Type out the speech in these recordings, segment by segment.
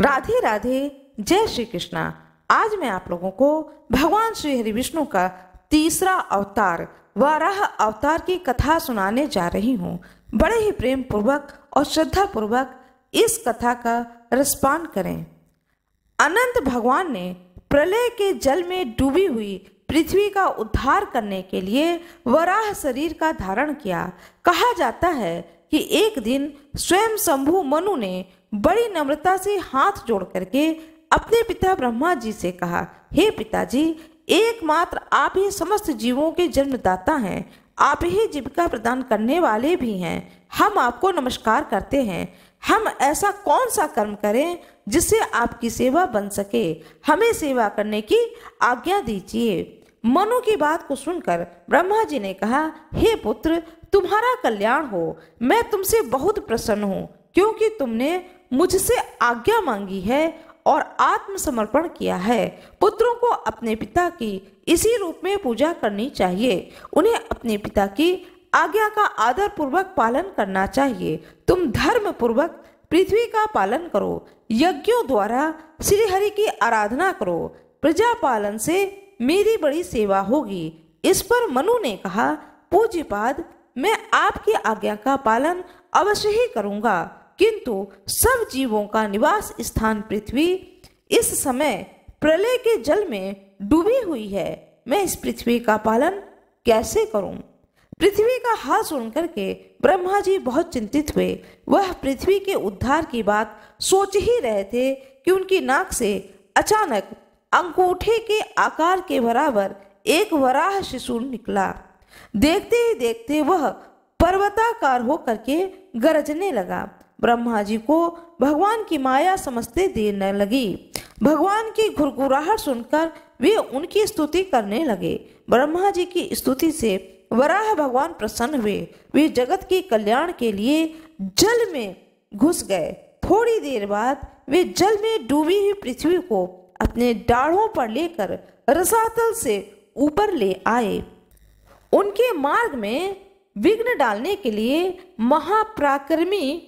राधे राधे जय श्री कृष्णा आज मैं आप लोगों को भगवान श्री हरि विष्णु का तीसरा अवतार वाराह अवतार की कथा सुनाने जा रही हूँ बड़े ही प्रेम पूर्वक और श्रद्धा पूर्वक इस कथा का रसपान करें अनंत भगवान ने प्रलय के जल में डूबी हुई पृथ्वी का उद्धार करने के लिए वराह शरीर का धारण किया कहा जाता है कि एक दिन स्वयं शंभु मनु ने बड़ी नम्रता से हाथ जोड़ करके अपने पिता ब्रह्मा जी से कहा हे पिताजी एकमात्र आप ही समस्त जीवों के जन्मदाता हैं आप ही जीविका प्रदान करने वाले भी हैं हम आपको नमस्कार करते हैं हम ऐसा कौन सा कर्म करें जिससे आपकी सेवा बन सके हमें सेवा करने की आज्ञा दीजिए मनु की बात को सुनकर ब्रह्मा जी ने कहा हे पुत्र तुम्हारा कल्याण हो मैं तुमसे बहुत प्रसन्न हूँ क्योंकि तुमने मुझसे आज्ञा मांगी है और आत्मसमर्पण किया है पुत्रों को अपने पिता की इसी रूप में पूजा करनी चाहिए उन्हें अपने पिता की आज्ञा का आदर पूर्वक पालन करना चाहिए तुम धर्म पूर्वक पृथ्वी का पालन करो यज्ञों द्वारा श्रीहरि की आराधना करो प्रजा पालन से मेरी बड़ी सेवा होगी इस पर मनु ने कहा पूज्यपाद मैं आपकी आज्ञा का पालन अवश्य ही करूँगा किंतु सब जीवों का निवास स्थान पृथ्वी इस समय प्रलय के जल में डूबी हुई है मैं इस पृथ्वी का पालन कैसे करूं? पृथ्वी का हाथ सुन करके ब्रह्मा जी बहुत चिंतित हुए वह पृथ्वी के उद्धार की बात सोच ही रहे थे कि उनकी नाक से अचानक अंगूठे के आकार के बराबर एक वराह शिशु निकला देखते ही देखते वह पर्वताकार होकर के गरजने लगा ब्रह्मा जी को भगवान की माया समझते देने लगी भगवान की घुरघुराहट सुनकर वे उनकी स्तुति करने लगे ब्रह्मा जी की स्तुति से वराह भगवान प्रसन्न हुए वे जगत के कल्याण के लिए जल में घुस गए थोड़ी देर बाद वे जल में डूबी हुई पृथ्वी को अपने डाढ़ों पर लेकर रसातल से ऊपर ले आए उनके मार्ग में विघ्न डालने के लिए महाप्राक्रमी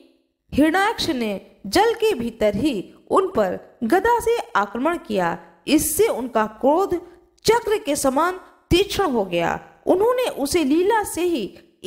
हिरणाक्ष ने जल के भीतर ही उन पर गदा से आक्रमण किया इससे उनका क्रोध चक्र के समान तीक्ष्ण हो गया उन्होंने उसे लीला से ही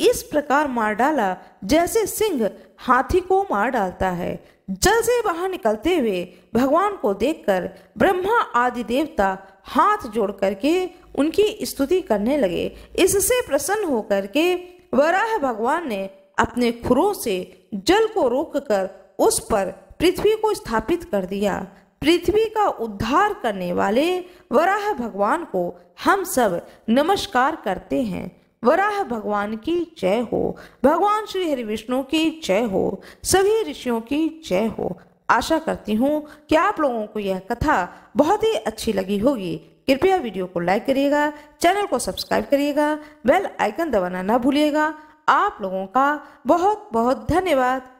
इस प्रकार मार डाला जैसे सिंह हाथी को मार डालता है जल से बाहर निकलते हुए भगवान को देखकर ब्रह्मा आदि देवता हाथ जोड़ करके उनकी स्तुति करने लगे इससे प्रसन्न होकर के वराह भगवान ने अपने खुरों से जल को रोककर उस पर पृथ्वी को स्थापित कर दिया पृथ्वी का उद्धार करने वाले वराह भगवान को हम सब नमस्कार करते हैं वराह भगवान की जय हो भगवान श्री हरि विष्णु की जय हो सभी ऋषियों की जय हो आशा करती हूँ कि आप लोगों को यह कथा बहुत ही अच्छी लगी होगी कृपया वीडियो को लाइक करिएगा चैनल को सब्सक्राइब करिएगा बेल आइकन दबाना ना भूलिएगा आप लोगों का बहुत बहुत धन्यवाद